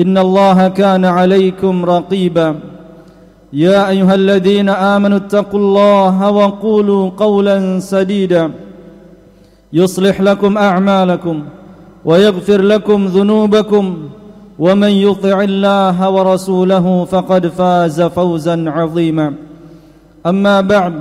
إن الله كان عليكم رقيبا يا أيها الذين آمنوا اتقوا الله وقولوا قولا سديدا يصلح لكم أعمالكم ويغفر لكم ذنوبكم ومن يطع الله ورسوله فقد فاز فوزا عظيما أما بعد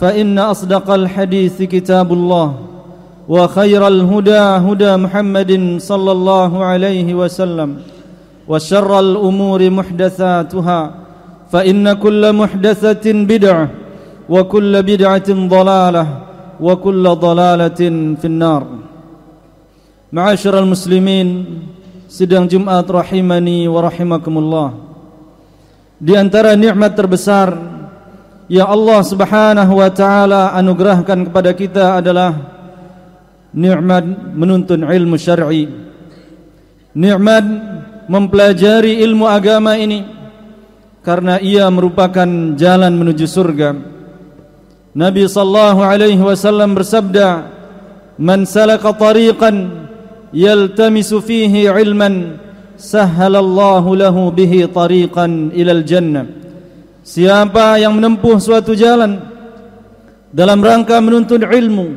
فإن أصدق الحديث كتاب الله وخير الهدى هدى محمد صلى الله عليه وسلم وشر الأمور محدثاتها فإن كل محدثة بدعة وكل بدعة ضلالة وكل ضلالة في النار معاشر المسلمين sidang Jumat rahimani wa rahimakumullah di antara nikmat terbesar yang Allah Subhanahu wa taala anugerahkan kepada kita adalah nikmat menuntun ilmu syar'i nikmat mempelajari ilmu agama ini karena ia merupakan jalan menuju surga. Nabi sallallahu alaihi wasallam bersabda, "Man salaka tariqan yaltamisu fihi ilman, sahhalallahu lahu bihi tariqan ilal jannah." Siapa yang menempuh suatu jalan dalam rangka menuntut ilmu,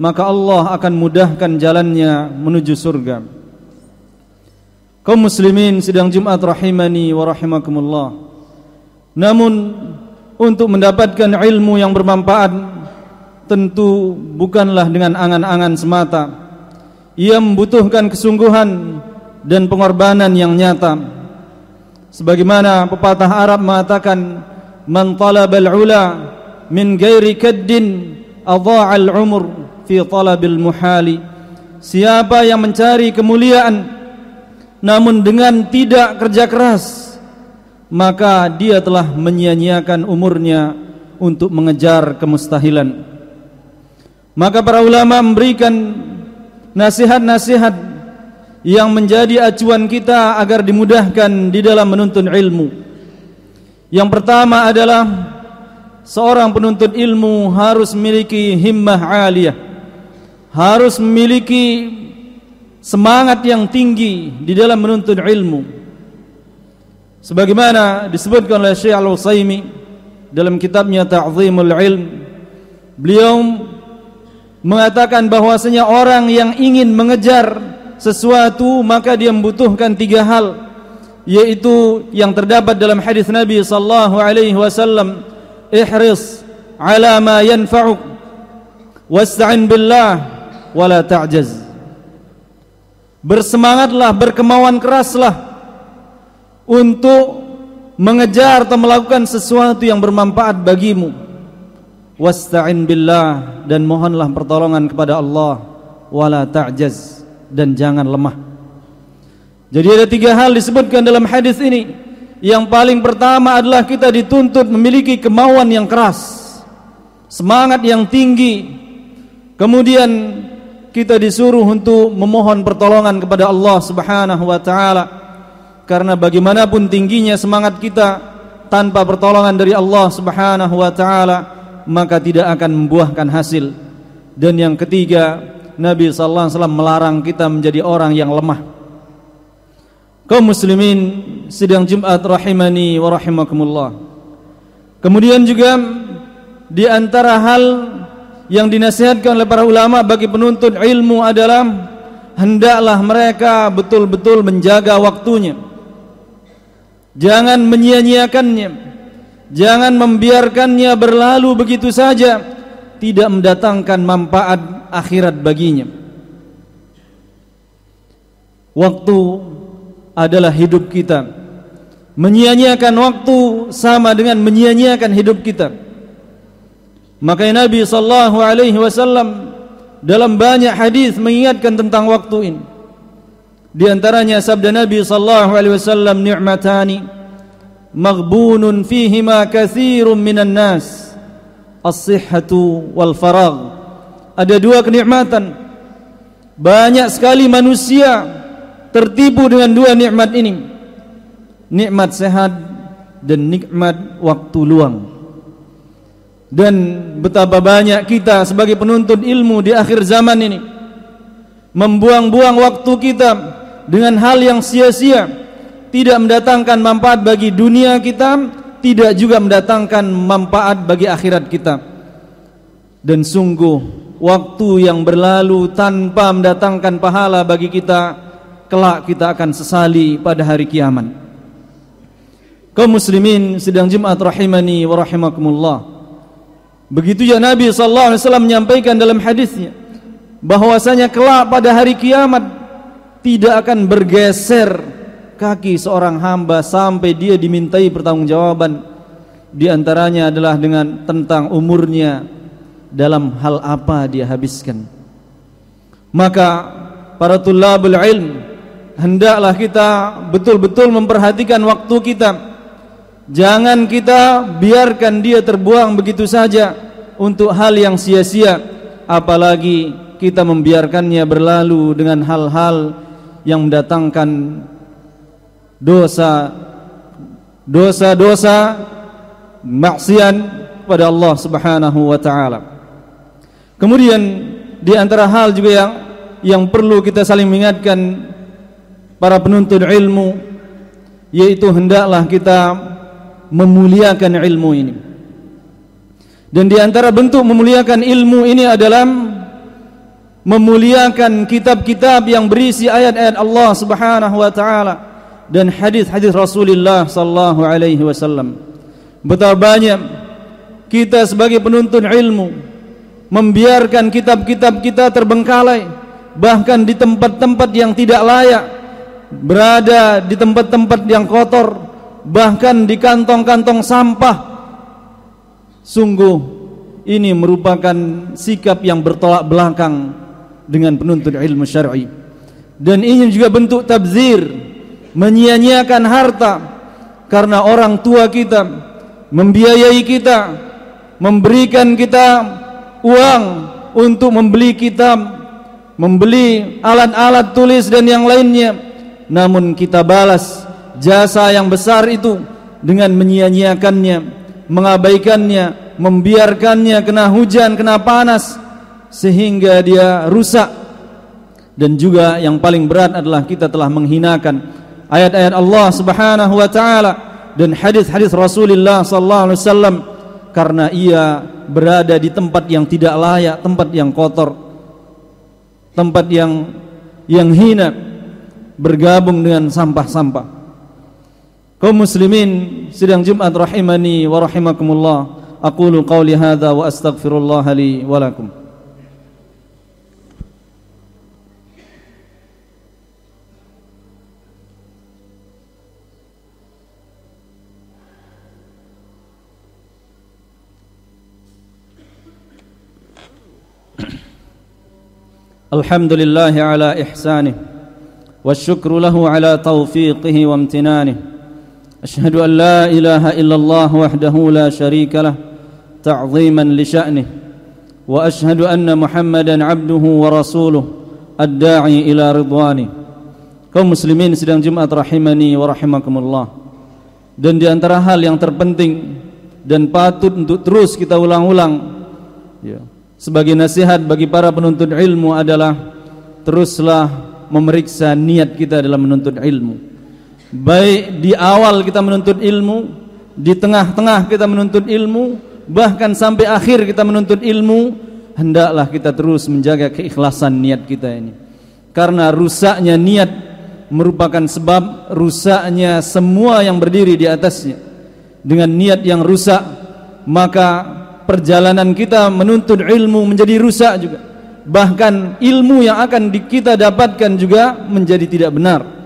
maka Allah akan mudahkan jalannya menuju surga. Kaum muslimin sedang Jumat rahimani wa rahimakumullah. Namun untuk mendapatkan ilmu yang bermanfaat tentu bukanlah dengan angan-angan semata. Ia membutuhkan kesungguhan dan pengorbanan yang nyata. Sebagaimana pepatah Arab mengatakan, "Man talabal ula min ghairi kaddin adha'al umur fi talabil muhali." Siapa yang mencari kemuliaan namun dengan tidak kerja keras maka dia telah menyia-nyiakan umurnya untuk mengejar kemustahilan maka para ulama memberikan nasihat-nasihat yang menjadi acuan kita agar dimudahkan di dalam menuntut ilmu yang pertama adalah seorang penuntut ilmu harus memiliki himmah aliyah harus memiliki semangat yang tinggi di dalam menuntut ilmu sebagaimana disebutkan oleh Syekh Al-Utsaimin dalam kitabnya Ta'zimul Ilm beliau mengatakan bahwasanya orang yang ingin mengejar sesuatu maka dia membutuhkan tiga hal yaitu yang terdapat dalam hadis Nabi sallallahu alaihi wasallam ihris ala ma yanfa'uk wasta'in billah wala ta'jaz bersemangatlah, berkemauan keraslah untuk mengejar atau melakukan sesuatu yang bermanfaat bagimu. Wasta'in billah dan mohonlah pertolongan kepada Allah wala ta'jaz dan jangan lemah. Jadi ada tiga hal disebutkan dalam hadis ini. Yang paling pertama adalah kita dituntut memiliki kemauan yang keras, semangat yang tinggi, kemudian kita disuruh untuk memohon pertolongan kepada Allah Subhanahu wa taala. Karena bagaimanapun tingginya semangat kita tanpa pertolongan dari Allah Subhanahu wa taala, maka tidak akan membuahkan hasil. Dan yang ketiga, Nabi sallallahu alaihi wasallam melarang kita menjadi orang yang lemah. Kaum muslimin sidang Jumat rahimani wa rahimakumullah. Kemudian juga di antara hal yang dinasihatkan oleh para ulama bagi penuntut ilmu adalah hendaklah mereka betul-betul menjaga waktunya. Jangan menyia-nyiakannya. Jangan membiarkannya berlalu begitu saja tidak mendatangkan manfaat akhirat baginya. Waktu adalah hidup kita. Menyia-nyiakan waktu sama dengan menyia-nyiakan hidup kita. Maka Nabi sallallahu alaihi wasallam dalam banyak hadis mengingatkan tentang waktu ini. Di antaranya sabda Nabi sallallahu alaihi wasallam ni'matani maghbunun fihima katsirun minan nas as-sihhatu wal faragh. Ada dua kenikmatan. Banyak sekali manusia tertipu dengan dua nikmat ini. Nikmat sehat dan nikmat waktu luang dan betapa banyak kita sebagai penuntut ilmu di akhir zaman ini membuang-buang waktu kita dengan hal yang sia-sia tidak mendatangkan manfaat bagi dunia kita tidak juga mendatangkan manfaat bagi akhirat kita dan sungguh waktu yang berlalu tanpa mendatangkan pahala bagi kita kelak kita akan sesali pada hari kiamat kaum muslimin sedang Jumat rahimani wa rahimakumullah Begitu ya Nabi SAW alaihi wasallam menyampaikan dalam hadisnya bahwasanya kelak pada hari kiamat tidak akan bergeser kaki seorang hamba sampai dia dimintai pertanggungjawaban di antaranya adalah dengan tentang umurnya dalam hal apa dia habiskan. Maka para tulabul ilm hendaklah kita betul-betul memperhatikan waktu kita Jangan kita biarkan dia terbuang begitu saja untuk hal yang sia-sia, apalagi kita membiarkannya berlalu dengan hal-hal yang mendatangkan dosa dosa-dosa maksiat kepada Allah Subhanahu wa taala. Kemudian di antara hal juga yang yang perlu kita saling mengingatkan para penuntut ilmu yaitu hendaklah kita memuliakan ilmu ini dan di antara bentuk memuliakan ilmu ini adalah memuliakan kitab-kitab yang berisi ayat-ayat Allah Subhanahu wa taala dan hadis-hadis Rasulullah sallallahu alaihi wasallam. Betapa banyak kita sebagai penuntun ilmu membiarkan kitab-kitab kita terbengkalai bahkan di tempat-tempat yang tidak layak berada di tempat-tempat yang kotor bahkan di kantong-kantong sampah. Sungguh ini merupakan sikap yang bertolak belakang dengan penuntut ilmu syar'i. Dan ini juga bentuk tabzir, menyia-nyiakan harta karena orang tua kita membiayai kita, memberikan kita uang untuk membeli kitab, membeli alat-alat tulis dan yang lainnya. Namun kita balas jasa yang besar itu dengan menyia-nyiakannya, mengabaikannya, membiarkannya kena hujan, kena panas sehingga dia rusak. Dan juga yang paling berat adalah kita telah menghinakan ayat-ayat Allah Subhanahu wa taala dan hadis-hadis Rasulullah sallallahu alaihi wasallam karena ia berada di tempat yang tidak layak, tempat yang kotor, tempat yang yang hina bergabung dengan sampah-sampah. Kaum muslimin sidang Jumat rahimani wa rahimakumullah. Aqulu qawli hadha wa astaghfirullah li wa lakum. الحمد لله على إحسانه والشكر له على توفيقه وامتنانه أشهد أن لا إله إلا الله وحده لا شريك له تعظيما لشأنه وأشهد أن محمدا عبده ورسوله الداعي إلى رضوانه kaum muslimin sidang Jumat rahimani wa rahimakumullah dan di antara hal yang terpenting dan patut untuk terus kita ulang-ulang ya, sebagai nasihat bagi para penuntut ilmu adalah teruslah memeriksa niat kita dalam menuntut ilmu Baik di awal kita menuntut ilmu, di tengah-tengah kita menuntut ilmu, bahkan sampai akhir kita menuntut ilmu, hendaklah kita terus menjaga keikhlasan niat kita ini. Karena rusaknya niat merupakan sebab rusaknya semua yang berdiri di atasnya. Dengan niat yang rusak, maka perjalanan kita menuntut ilmu menjadi rusak juga. Bahkan ilmu yang akan kita dapatkan juga menjadi tidak benar.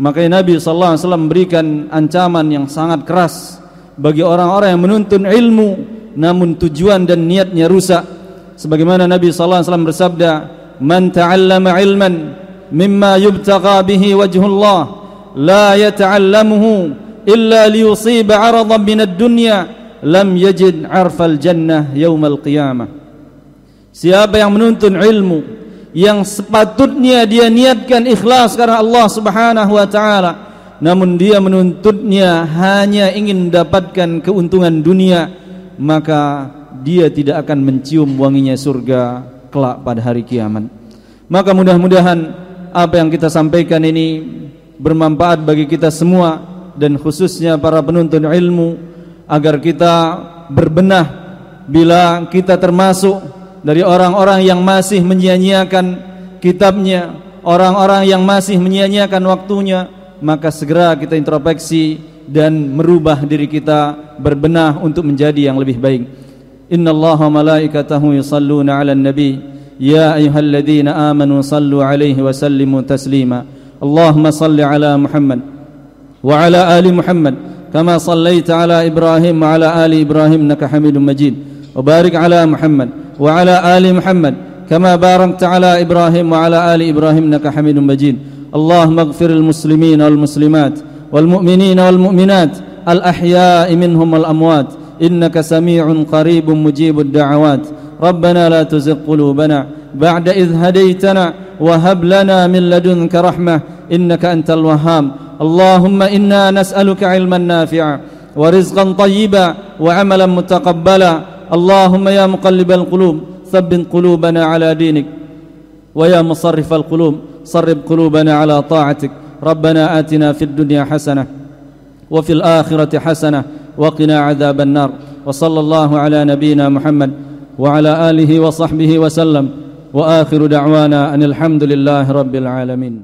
Makanya Nabi sallallahu alaihi wasallam memberikan ancaman yang sangat keras bagi orang-orang yang menuntun ilmu namun tujuan dan niatnya rusak. Sebagaimana Nabi sallallahu alaihi wasallam bersabda, "Man ta'allama ilman mimma yubtagha bihi wajhullah, la yata'allamuhu illa liyusiba 'aradan min ad-dunya, lam yajid 'arfal jannah yaumal qiyamah." Siapa yang menuntun ilmu yang sepatutnya dia niatkan ikhlas karena Allah Subhanahu wa taala namun dia menuntutnya hanya ingin mendapatkan keuntungan dunia maka dia tidak akan mencium wanginya surga kelak pada hari kiamat maka mudah-mudahan apa yang kita sampaikan ini bermanfaat bagi kita semua dan khususnya para penuntut ilmu agar kita berbenah bila kita termasuk dari orang-orang yang masih menyia-nyiakan kitabnya, orang-orang yang masih menyia-nyiakan waktunya, maka segera kita introspeksi dan merubah diri kita berbenah untuk menjadi yang lebih baik. Innallaha malaikatahu yusalluna 'alan nabi ya ayyuhalladzina amanu sallu 'alaihi wa sallimu taslima. Allahumma salli 'ala Muhammad wa 'ala ali Muhammad kama sallaita 'ala Ibrahim wa 'ala ali Ibrahim innaka Hamidum Majid. Wa barik 'ala Muhammad وعلى آل محمد كما باركت على إبراهيم وعلى آل إبراهيم إنك حميد مجيد اللهم اغفر المسلمين والمسلمات والمؤمنين والمؤمنات الأحياء منهم والأموات إنك سميع قريب مجيب الدعوات ربنا لا تزغ قلوبنا بعد إذ هديتنا وهب لنا من لدنك رحمة إنك أنت الوهام اللهم إنا نسألك علما نافعا ورزقا طيبا وعملا متقبلا اللهم يا مقلب القلوب ثبت قلوبنا على دينك ويا مصرف القلوب صرب قلوبنا على طاعتك ربنا آتنا في الدنيا حسنة وفي الآخرة حسنة وقنا عذاب النار وصلى الله على نبينا محمد وعلى آله وصحبه وسلم وآخر دعوانا أن الحمد لله رب العالمين